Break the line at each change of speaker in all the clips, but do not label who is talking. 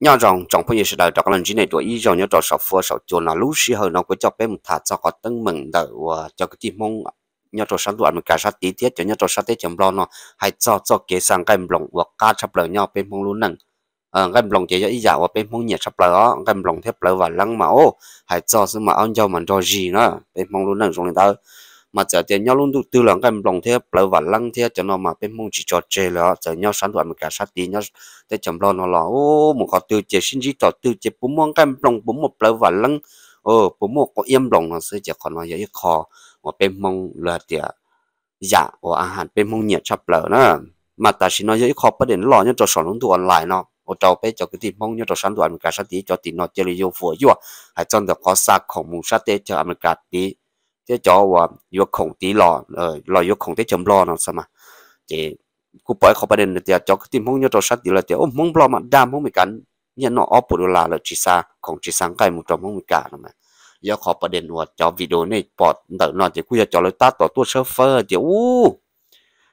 nhớ rằng trong phong sự đời các lần chỉ này tuổi ý rồi nhớ rõ sáu phu sáu chuồn là lúc xí hơi nó có cho bé một thả cho có tân mừng đợi cho cái chim mong nhớ rõ sáng tuổi một cái sát tí tiết cho nhớ rõ sát tết chấm lo nó hay cho cho kế sang cái lòng và ca chấp lời nhau bên mong luôn ờ cái lòng chỉ cho ý giả và bên mong nhiệt chấp lời đó cái lòng thép lời và lăng mà ô hay cho xem mà ông cho mình cho gì nữa bên mong luôn nặng trong người ta มาจากเดียวลุงตูตื่นงกันลงเทียบเปลวันลังเทียบจะนอนมาเป็นมุ่งจีจอดเจแล้วจะย่อสันตัวมันกระชับดีย่อได้จำลองนอนหล่อโอ้มึงก็ตื่นเจชินจีต่อตื่นเจปุ่มมองกันลงปุ่มหมดเปลวันลังเออปุ่มหมดก็เอี่ยมลงนเสียจะขอนอนอย่าคอวาเป็นมุ่งเลือเดียอยากโอ้อาหารเป็นมุ่งเหนียดชับเปล่านะ มาแต่ชินอนอย่าคอประเด็นหล่อเนี่ยจะสอนลุงตูออนไลน์เนาะเราไปจากิติมองยุโรปสันตุอเมรนกาสัตย์ทีิจากที่นอตเจริโยฟัวยัวให้จนถึงข้อสักของมูชาเตจาอเมริกาตี cái chỗ và vô khổng tí lò ờ lò vô khổng tí chấm lò nó sao mà thì cú bởi khó bên thì cho cái tim mong nhớ cho sát thì là thì mông mong lo mà đam mong mì cắn nhân nó ốp bùn là là chỉ xa còn chỉ sáng cái một trong mong mình cả mà giờ khó bên đến và cho video này bỏ đỡ nó thì cú giờ cho lời tát tỏ tua server thì u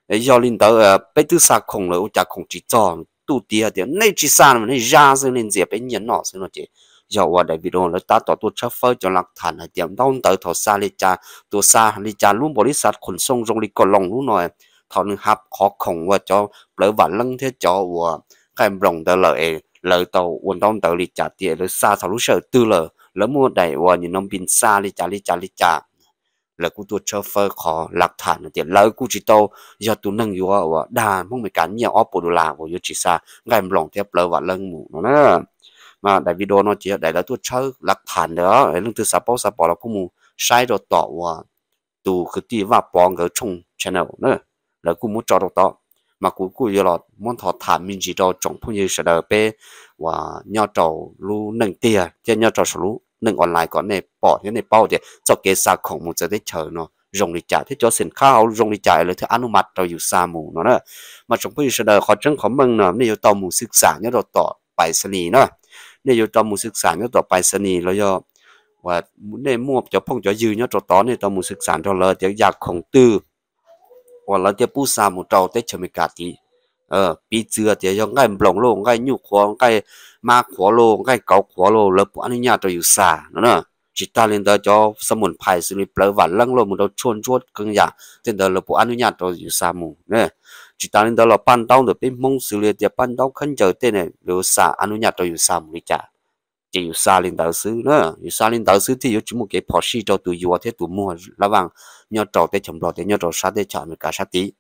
để do linh tớ ờ, bây tư xa khổng lời u chả khổng chỉ cho tu tia thì nay chỉ xa mà nay ra rồi nên dẹp ấy nhân nó rồi nó chỉ giờ qua đại video là ta tổ tu chấp phơi cho lạc thành hay điểm đông tới thọ xa li cha tu xa li cha luôn bỏ đi sát khẩn sông rong li còn lòng luôn rồi thọ nên hấp khó khổng và cho lỡ và lăng thế cho và cái lòng tới lợi lợi tàu quần đông tới li cha tiệm lỡ xa thọ lúc sợ tư lỡ lỡ mua đại và những nông bình xa li cha li cha li cha là cú tôi cho phơi khó lạc thản là tiền lỡ cú chỉ tàu do tu nâng yếu ở đà mong mấy cán nhiều ấp bồ đô la của yếu chỉ xa cái lòng tiếp lỡ và lưng mù nó มาได้วิดีโอนอเจียได้แล้วตัวเชื่อหลักฐานเด้อเรื่องตัวสับปะสับปะเราก็มูใช้ดอต่อว่า ตูคือที่ว่าปองกับชงชแนลเนอะแล้วกูมูจอดต่อมากูกูยอดมันถอดฐานมินจีดอจงพุ่งยืเสดเป้ว่าย่อจอรู้หนึ่งเตียเจะาย่อจอสรู้หนึ่งออนไลน์ก่อนในปอดเนี่ยในเป้าเดียจะเกษาของมูจะได้เชิญเนาะรงลิจาที่จะสินค้าเอารงลิจาเลยที่อนุมัติเราอยู่ซาหมูเนาะมาจงพุ่งยืเสดขอจังของมึงเนาะ นี่อยู่ต่อหมู่ศึกษาเนี่ยเราต่อไปสนีเนาะเนี่ยอยู่ตอหมู่ศึกษาเนี่ยต่อไปสนีแล้วย่อว่าเนี่ยมั่วจะพ่องจะยืนเนี่ยต่อตอนเนี่ยตอหมู่ศึกษาต่อเลยจะอยากของตื้อว่าเราจะพูดสาหมู่เต่าเตชเมกาตีเออปีเจือเดี๋ยวย่ังไงปล่องโลงไงยุขวงไงมาขวโลงไงเกาขวโลแล้วพวกอันนี้ยาตัวอยู่ซาเนาะจิตตาเรียนเดจอสมุนไพรสิริเปลวหวานลังโลมุนเราชวนชวดกึ่งอย่างเต็นเดอร์แล้วพวอันนี้ญาตัวอยู่ซาหมู่เนี่ย chỉ ta nên đó là ban đau được bên mông xử lý thì ban đau khăn chờ tên này liệu xa anh nhà tôi yêu xa mới trả chỉ yêu xa linh đạo sư nữa yêu xa linh đạo sư thì yêu chỉ một cái phò sĩ cho tụi yêu thế tụi mua là vàng nhớ trò thế chồng trò thế nhớ trò sát thế chọn mình cả sát tí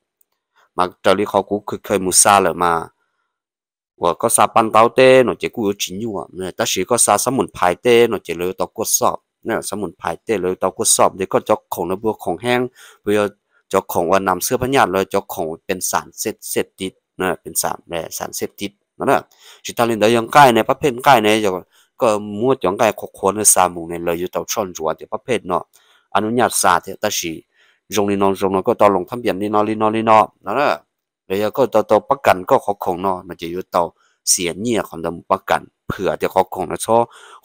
mà trở lý khó cũng khơi khơi mua xa rồi mà và có xa ban đau tê nó chỉ cũng chỉ nhiều à? mà ta chỉ có xa sáu một 排 tê nó chỉ lỡ tao có sọp nè sáu một 排 tê lỡ tao có sọp thì có cho khổng nó bữa khổng hang bây giờ จอกของว่านำเสื้อพันญาเลยจอกของเป็นสารเสพเซติดนะเป็นสารแร่สารเสพติดนะชิตาลินเดยังใกล้ในประเภทใกล้ในจะก็มว่วังใกล้ขควรในสามุงในเลยอยู่เตาช่อนจัวเดียวประเภทเนาะอนุญาตสาเตต่ชีรงนีนอนรงนอนก็ต่อลงทำเลี่ยนนี่นอนลี่นอนลี่นอนนะนะเลยก็ต่อต่อประกันก็ขอของเนาะมันจะอยู่เตาเสียเนี่ยของดำประกันเผื่อเดี๋ยวขอของนะชอ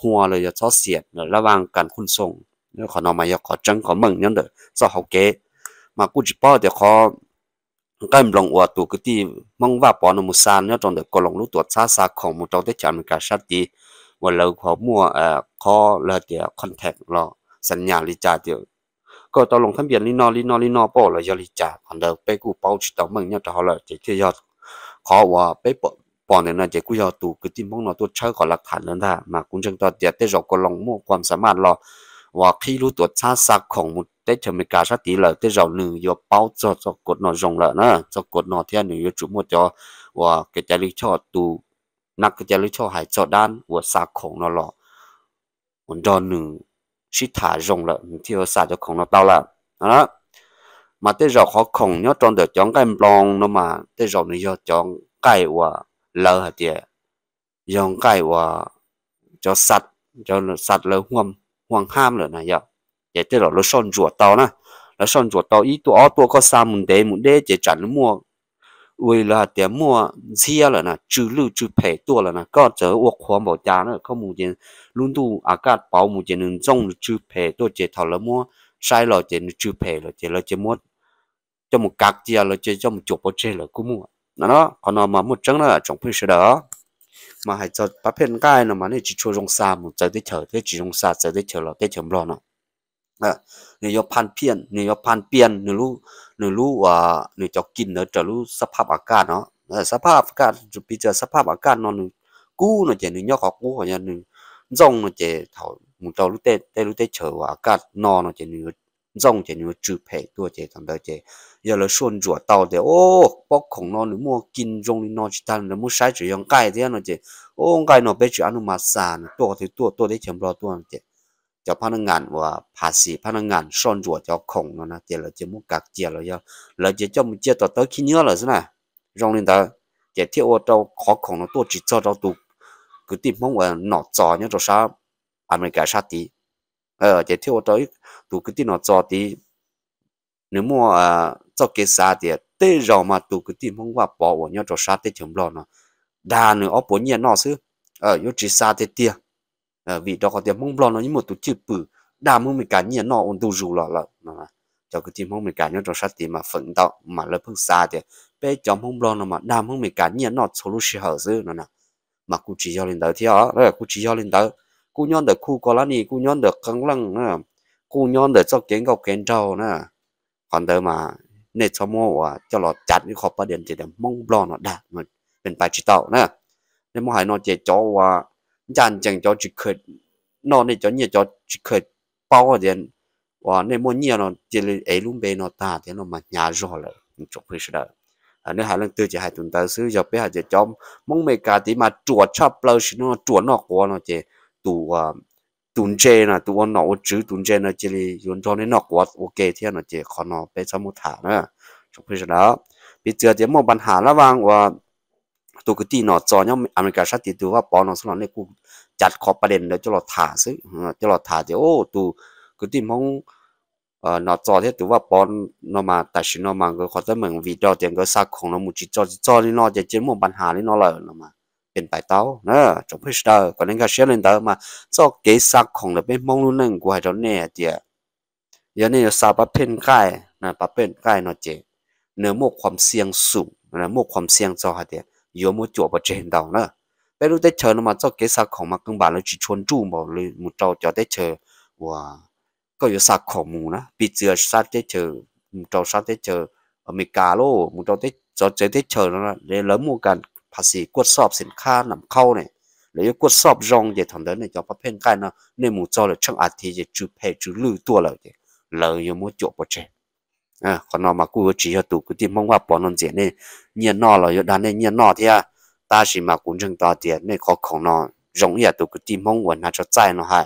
หัวเลยจะชอเสียดระวัางการคุณส่งเนี่ยขอนอมายขอจังขอเมืองนั่นเด้อซอเฮาเกะมากูจิปอเดี๋ยวขอก็มลงอวดตัวก็ที่มังว่าปอนมุซานเนี่ยตรงเดี๋ยวก็ลองรู้ตัวจซาซาของมุตองได้จามริกาชัดดีว่าเราขอมั่วเอ่อขอเราเดี๋ยวคอนแทคเราสัญญาลิจาเดี๋ยวก็ตอนลงขั้นเบียนลินอลินอลินอปอเราจะลิจาคอนเดอร์ไปกูเป้าชิตเอาเมืองเนี่ยจะเขาเลยจะเชื่อยอดขอว่าไปปอนเนี่ยนะจะกูอยากตัวก็ที่มองเราตัวเชื่อของหลักฐานนั่นแหละมาคุญแจตัวเดี๋ยวได้เราก็ลองมั่วความสามารถเรา và khi lúc tuổi xa xa khổng một tết chờ mình cả sát tí là tết giàu nữ do bao cho cho cột nó rồng lợn á cho cột nó theo nữ chủ một cho và cái trái lý cho tu nắc cái trái lý cho hải cho đan và xa khổng nó lọ còn do nữ sĩ thả rồng lợn theo xa cho khổng nó tao lợn đó mà tết giàu khó khổng nhớ trong đời chọn cái blong nó mà tết giàu nữ do chọn cái và lợn hả tiệt dòng cái và cho sạch cho sạch lợn huâm hoàng ham rồi này giờ vậy thế rồi nó son chuột tao nè nó son chuột tao ít tuổi tuổi có sao muốn đế muốn đế chỉ chặn mua vì là tiền mua chia là nè trừ lưu trừ phê tua là nè có chớ uộc khoan bảo giá nữa có muốn tiền luôn tu à cả bảo muốn tiền nên trong trừ phê tua chỉ thảo là mua sai là chỉ trừ phê là chỉ là chỉ mua cho một cạc gì là chỉ cho một chỗ bao chế là cũng mua nó nó còn nó mà một trứng là trong phía sau đó มาให้จะประเภนไก่เนาะมันนี่จะช่วยรงสามจะได้เถอะได้จีรงสามจะได้เถอะหรอได้เถอะบล้อเนาะอ่ะนี่ยอพันเพียนเนี่ยอพันเปลี่ยนเนี่รู้นี่รู้ว่านี่จะกินเนาะจะรู้สภาพอากาศเนาะสภาพอากาศจะพิจารณาสภาพอากาศนอนกู้เนี่ยเจนี่ยกอกู้เนาะนี่จงเนาะเจเถอะมึงจะรู้เต้เต้รู้เต้เฉยว่าอากาศนอนเนี่ยเจนี่ rong chỉ nó chữ phải tua chỉ thằng đó chỉ giờ là xuân rửa tàu thì ô bóc khổng nó nó mua kinh rong nó chỉ ta nó mua sai chỉ 用 cái thế nó chỉ ô cái nó bây giờ nó mà sàn tua thì tua tua đấy chấm lo tua chỉ cho phát ngàn và phá sĩ phát ngàn xuân rửa cho khổng nó nè chỉ là chỉ mua cạc chỉ là giờ là chỉ cho một chiếc tàu tới khi nhớ là thế này rong lên đó chỉ thiếu ô tàu khó khổng nó tua chỉ cho tàu tụ cứ tìm mong ở nọ trò nhớ rồi sao America sát tí ờ chỉ thiếu ô tàu tu cái tí nó cho đi, nếu mà à cho cái xa thì à, tê rồi mà tu cái tí mong qua bỏ vào nhau cho xa tê chấm lo nó đa nữa ốp bốn nhiên nó chứ ở ờ, yếu chỉ xa tê tia à, ờ, vì đó có tiền không lo nó nhưng mà tu chữ bự đa mong mình cả nhiên nó ổn đủ rồi là, là, mà cho cái tí không mình cả nhau cho xa tí mà phận đạo mà lớp không xa thì bé cho không lo nó mà đa mong mình cả nhiên nó số lúc sẽ hở dữ nó nè mà cụ chỉ cho lên tới thì ờ, đó là cụ chỉ cho lên tới cụ nhon được khu có lá nì cụ nhon được căng lăng cô nhon để cho kiến gọc kiến trâu nè còn đỡ mà nên cho mua à cho lọ chặt những hộp điện thì để mong lo nó đạt mà bên bài chỉ nè nên mua hai nó chỉ cho và dàn chẳng cho chỉ khởi nó nên cho nhiều cho chỉ khởi bao điện và nên mua nhiều nó chỉ là ấy luôn bên nó ta thì nó mà nhà rõ là chụp hình đó nếu hai lần tư hai tuần tới xứ giờ bé hai chỉ cho mong mấy cả mà chuột chắp lâu nó chuột nó quá nó chỉ tụ ตุนเจนะตัวหนอจื้อตุนเจนะจีรยนทอนี่นอกวัดโอเคเทียนะเจขอนอไปสมุทฐานะชกพิจารณาปีเจอเจมอปัญหาระวังว่าตุกตีนอจอนี่อเมริกาชาติตัวว่าปอนอสลอนเนกูจัดขอประเด็นเดี๋ยวจะหลอดถ่าซึ่งจะหลอดถ่าเจโอ้ตุกตีมองเอ่อหนอจอนี่ตัวว่าปอนนอมาแต่ชินนอมาก็ขอจะเหมือนวีดอเยงก็สักของนอมุจิจอจอนี่นอจะเจอมอปัญหานี่นอเลยนอมาเป็นไปเต้านะจงพิจารณาก่อนนั้นก็เชื่อเลยเต้ามาจอกเกสักของเราเป็นมองรู้นึ่งกูให้เราแน่เจียยันนี่สาบเป็นใกล้นะ ปะเป็นใกล้นอเจ เนื้อโมกความเสี่ยงสูงนะโมกความเสี่ยงจอฮะเดียยัวมัวจั่วปะเจนเต้านะไปรู้ได้เชิญมาจอกเกสักของมากึ่งบาทเราจีชวนจู่บ่เลยมุจเจ้าจะได้เชิญว่า ก็อยู่สักของมูนะปีเจือสักได้เชิญมุจเจ้าสักได้เชิญอเมริกาโลมุจเจ้าได้จอเจได้เชิญแล้วนะเลยเลิกมัวกันภาษีกวดสอบสินค้านําเข้าเนี่ยหรือกวดสอบรองเดี๋ยวทางเดินเนี่ยจะพับเพ่งกันเนาะในหมู่จอเลยช่างอาทิตย์จะจูเพจูลื้อตัวเลยเดี๋ยวเลยยังมั่วจบประเจอ่าคนนอมากูจีฮะตูกูที่มองว่าปอนนเจเนี่ยเงียนอเลยด้านเนี่ยเงียนอที่อ่ะตาสิมากุนจังตาเดียเนี่ยขอของนอรองเอียตูกูที่มองวันน่าจะใจเนาะฮะ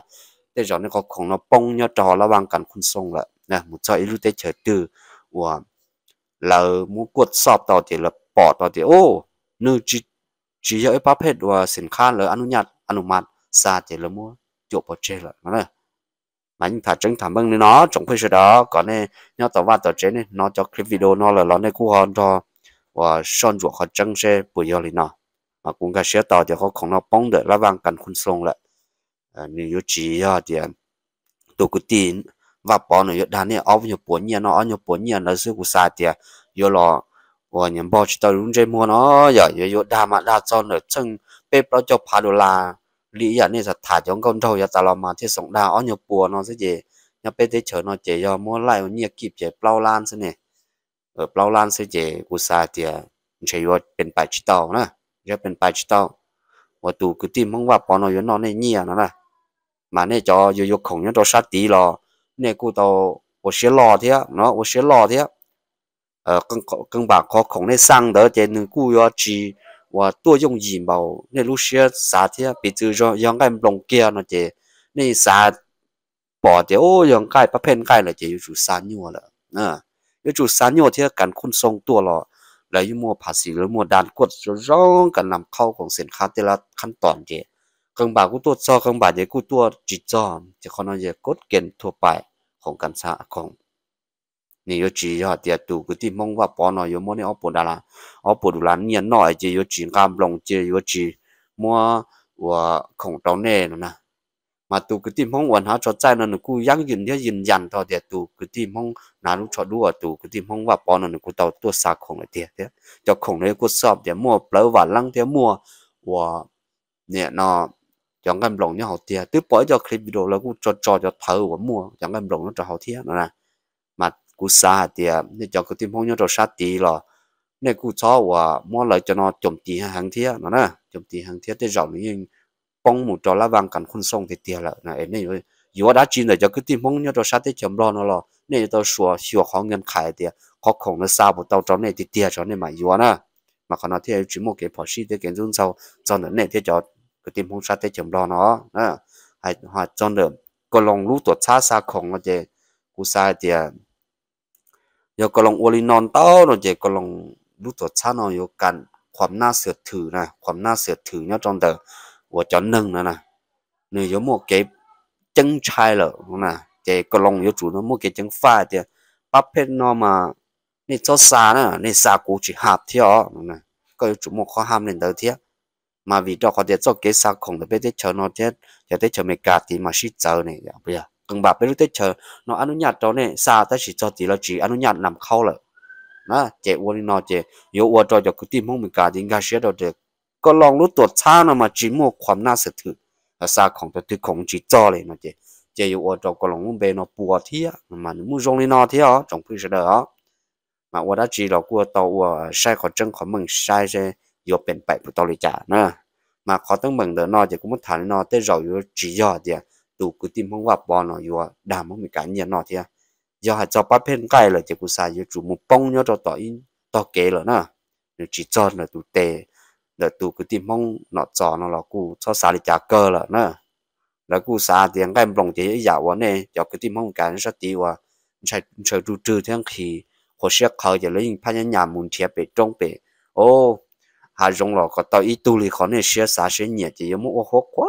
แต่จอเนี่ยขอของนอป้องเนาะจอระวังกันคุณทรงละนะหมู่จออีลูเตเฉยตื้อว่าเรามูกวดสอบต่อเดี๋ยวเราปอดต่อเดี๋ยวโอ้ nư chỉ chỉ giờ bắp hết và sinh khan là ăn nhạt ăn mặn xa chỉ là mua chỗ bỏ chê là nó là mà những thả trứng thả bưng nó chống khi sự đó có nên nhau tàu vạt tàu chế này nó cho clip video nó là nó nè cú hòn cho và son ruột họ chân xe bùi giờ lên nó mà cũng cái xe tàu thì họ không nó bóng được lá vàng cần khun sông lại nếu à, như chỉ giờ à, thì à, tôi cứ tin và bỏ nữa đàn này ông nhiều bốn nhà nó nhiều bốn nhà nó sẽ cú xa thì giờ là วันยังบอกชิตาลุงใจมัวเนาะอย่าอย่าดามาดาจอนเลอซึ่งเป๊ะเราจะพาดูลาลีอย่างนี้จะถ่ายจงกันเท่าอย่าตลอมาที่ส่งดาวอ้อนอย่าปัวเนาะสิเจี๋ยเป๊ะได้เฉยเนาะเจี๋ยอมมัวไล่เงียกีบเจี๋ยเปล่าลานสิเนี่ยเออเปล่าลานสิเจี๋ยกูซาเตียใช้ยอดเป็นปไปชิตาลนะจะเป็นปไปชิตาลว่าตูกุฏิ่มึงว่าปอนอย่านอนในเงียนะนะมาเนี่ยจออยู่ยกของยันตัวชัดตีรอเนี่ยกูตัวโอเชลยรอเทียเนาะโอเชลยรอเทีย呃更更把可恐那上头在能顾要去我多用羽毛，那路些啥的，比如说养个龙虾那些，那啥 bỏ thì ô yang cái bắt phen cái là chỉ chủ sản nhau là à yêu chủ sản nhau thì cần khôn sông tua lọ là yêu mua phá xỉ rồi mua đàn quật rồi rong cần làm khâu của sen khát thì là khăn toàn thì cần bà cũng tua cho cần bà thì cũng tua chỉ cho chỉ còn nói gì cốt kiện thua bài ของกัญชาของนี่ยจีเดียตูกที่มองว่าปอนอยมนี่อปดาลาอปดูลานเนี่ยน้อยเจยจีกามลงเจยจีมัวว่วของตอนเน่นะ มาตูกที่มองวันหาชดใจนั่นกูยังยินเดียยินยันต่อเดียตูกที่มองนารู้ชดด้วยตูกที่มองว่าปอนน่กูเตาตัวสาของเดียเดียจะของเลยกูสอบเดียมัวเปล่าว่าลังเดียมัวว่าเนี่ยนอยังกันหลงยังเขาเดียตือปล่อยจะคลิปวิดีโอแล้วกูจอจอดจะเทอว่ามัวยังกันหลงนั่นจะเขาเทียนะ cú xa tiệt nên cho cái tim phong nhau cho sát tì lo nên cú cho và mua lại cho nó chồng tì hàng thiết nó nè chồng hàng thiết để rộng như bông một trò lá vàng cắn khôn sông thì tiệt à là này nên dù đã chín rồi cho cái tim phong nhau cho sát để chấm lo nó lo nên tôi sửa sửa khó ngân khai tiệt à. khó khổng nó xa một tàu tròn này tiệt cho nên mà dù nè mà còn nó theo chỉ một cái phò xí để cái dung sau cho nó này thế cho cái tim phong sát để chấm lo nó nè hay cho nó còn lòng lũ tuột xa xa khổng nó cú xa tiệt ยกกลอง n ล u นอนเต้าเนาะเจกกลองดูตัวชาเนาะยกกันความน่าเสือถือนะ ความน่าเสือถือเนาะจังเต่ว่าจอนหนึ่งนะนะเนี่ยยมักเก็บจังชายเหรอนะเจกกลองยจูเนาะมัวเก็บจังฟ้าเจปั๊บเพชรนอมาเนี่ยเจ้าสาเนาะเนี่ยสากูจีหาบเที่ยวนะก็ยจู่มัวข้อห้ามเล่นเดียวเที่ยมาวิจารณ์เขาเดี๋ยวเจ้าเกศสักของเดี๋ยวไปเดี๋เชิญนอเดี๋ยวเดี๋เชิญเมกาตีมาชิดเจ้าเนี่ยอย่าไปอ่ะกังบับไปรู้เตชเนาะอนุญาตเจ้าเนี่ยซาตาชิจอติเราจีอนุญาตนำเข้าเลย นะเจวันนอเจโยวัวจอจากกุฏิมงมงการดิงกาเสียดเด็กก็ลอง รู้ ตรวจ ช้านะมาจีโมความ น่า เสะเทือนซาของ ตัวถึกของจีจอเลย นะเจ้จโยวัวจอก็ลองมุ่งเบนอปัวเที่ยมันมุ่งรงนี่นอเทียอจงพิเศษเด้อมาวัวด้จีเรากลัวตัววัวใช้ขอจังขอมึงใช้เจโยเป็นไปผู้ตอริจานะ มาขอตังมึงเด้อนอเจกุมุทานนอเต้เราอยู่จียอดเดียว đủ cứ tìm mong gặp bọn nó vừa đảm mong mình cả nhà nó thì giờ à. hạt cho bắp phen cay là chỉ cứ xài giờ chủ một bông nhớ cho tỏ in tỏ kế rồi chỉ cho là tụ tệ là tụ cứ tìm mong nó cho nó là cụ cho xài để trả cơ là nè là cụ xài tiền cái lòng chỉ giả quá nè giờ cứ tìm mong cả nó sẽ tiêu à chạy chạy trụ trừ thiên khí hồ sơ khởi giờ lấy phát nhân nhà muốn thiệp bị trong bị ô hà rong lò có tao ít tu khó nên sửa xả sửa nhiệt chỉ có một quá